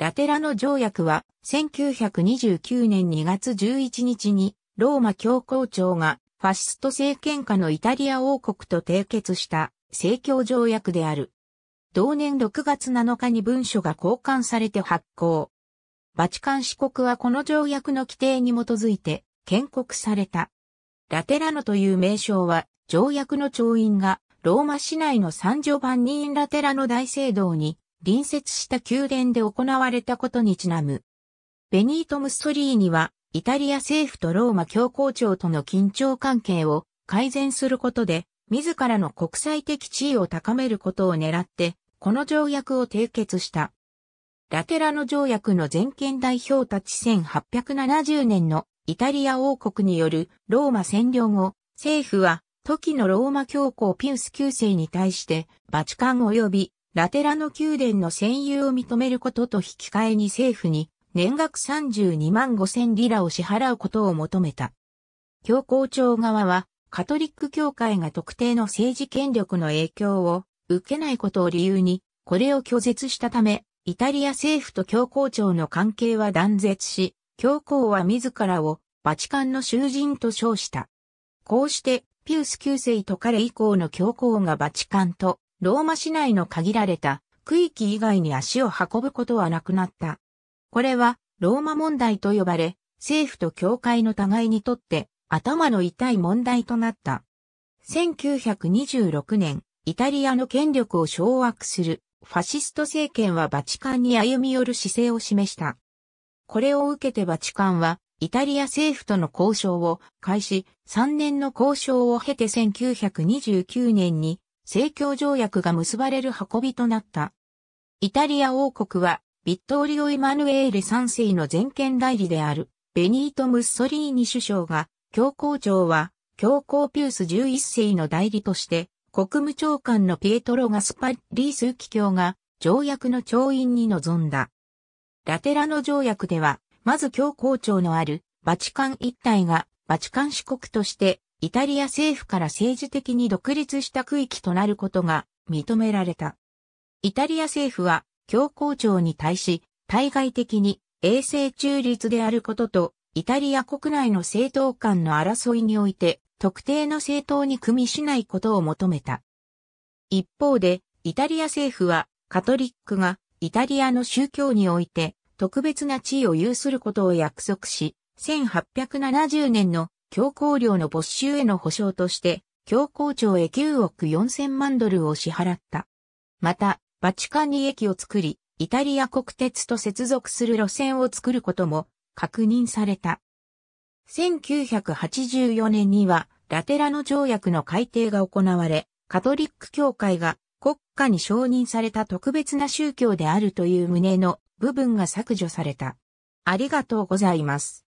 ラテラノ条約は1929年2月11日にローマ教皇庁がファシスト政権下のイタリア王国と締結した政教条約である。同年6月7日に文書が交換されて発行。バチカン市国はこの条約の規定に基づいて建国された。ラテラノという名称は条約の調印がローマ市内の三条万人ラテラノ大聖堂に隣接した宮殿で行われたことにちなむ。ベニート・ムッソリーニは、イタリア政府とローマ教皇庁との緊張関係を改善することで、自らの国際的地位を高めることを狙って、この条約を締結した。ラテラノ条約の全権代表たち1870年のイタリア王国によるローマ占領後、政府は時のローマ教皇ピウス9世に対してバチカン及びラテラノ宮殿の占有を認めることと引き換えに政府に年額32万5千リラを支払うことを求めた。教皇庁側はカトリック教会が特定の政治権力の影響を受けないことを理由にこれを拒絶したため、イタリア政府と教皇庁の関係は断絶し、教皇は自らをバチカンの囚人と称した。こうして、ピウス9世と彼以降の教皇がバチカンとローマ市内の限られた区域以外に足を運ぶことはなくなった。これはローマ問題と呼ばれ、政府と教会の互いにとって頭の痛い問題となった。1926年、イタリアの権力を掌握するファシスト政権はバチカンに歩み寄る姿勢を示した。これを受けてバチカンはイタリア政府との交渉を開始、3年の交渉を経て1929年に正教条約が結ばれる運びとなった。イタリア王国は、ビットオリオ・イマヌエーレ3世の全権代理である、ベニート・ムッソリーニ首相が、教皇庁は、教皇ピュース11世の代理として、国務長官のピエトロ・ガスパリース機教が、条約の調印に臨んだ。ラテラノ条約では、まず教皇庁のある、バチカン一帯が、バチカン四国として、イタリア政府から政治的に独立した区域となることが認められた。イタリア政府は教皇庁に対し、対外的に衛生中立であることと、イタリア国内の政党間の争いにおいて、特定の政党に組みしないことを求めた。一方で、イタリア政府は、カトリックがイタリアの宗教において特別な地位を有することを約束し、1870年の教皇領の没収への保証として、教皇庁へ9億4000万ドルを支払った。また、バチカンに駅を作り、イタリア国鉄と接続する路線を作ることも確認された。1984年には、ラテラノ条約の改定が行われ、カトリック教会が国家に承認された特別な宗教であるという旨の部分が削除された。ありがとうございます。